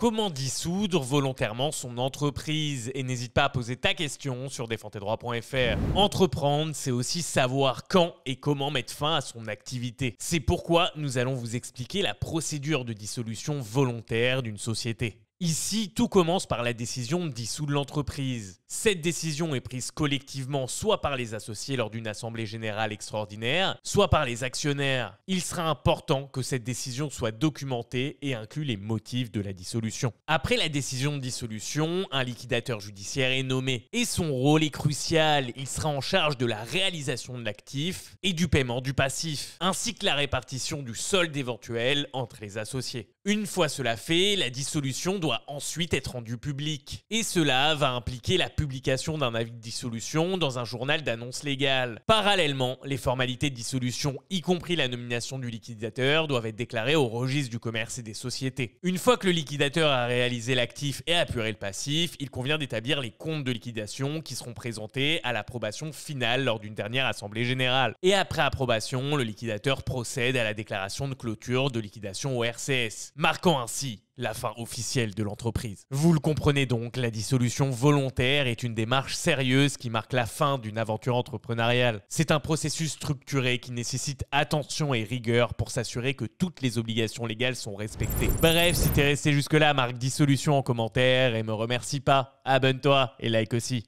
Comment dissoudre volontairement son entreprise Et n'hésite pas à poser ta question sur défendtesdroits.fr. Entreprendre, c'est aussi savoir quand et comment mettre fin à son activité. C'est pourquoi nous allons vous expliquer la procédure de dissolution volontaire d'une société. Ici, tout commence par la décision de dissoudre l'entreprise. Cette décision est prise collectivement soit par les associés lors d'une assemblée générale extraordinaire, soit par les actionnaires. Il sera important que cette décision soit documentée et inclut les motifs de la dissolution. Après la décision de dissolution, un liquidateur judiciaire est nommé et son rôle est crucial. Il sera en charge de la réalisation de l'actif et du paiement du passif, ainsi que la répartition du solde éventuel entre les associés. Une fois cela fait, la dissolution doit ensuite être rendu public. Et cela va impliquer la publication d'un avis de dissolution dans un journal d'annonce légale. Parallèlement, les formalités de dissolution, y compris la nomination du liquidateur, doivent être déclarées au registre du commerce et des sociétés. Une fois que le liquidateur a réalisé l'actif et apuré le passif, il convient d'établir les comptes de liquidation qui seront présentés à l'approbation finale lors d'une dernière assemblée générale. Et après approbation, le liquidateur procède à la déclaration de clôture de liquidation au RCS, marquant ainsi la fin officielle de l'entreprise. Vous le comprenez donc, la dissolution volontaire est une démarche sérieuse qui marque la fin d'une aventure entrepreneuriale. C'est un processus structuré qui nécessite attention et rigueur pour s'assurer que toutes les obligations légales sont respectées. Bref, si t'es resté jusque-là, marque dissolution en commentaire et me remercie pas. Abonne-toi et like aussi.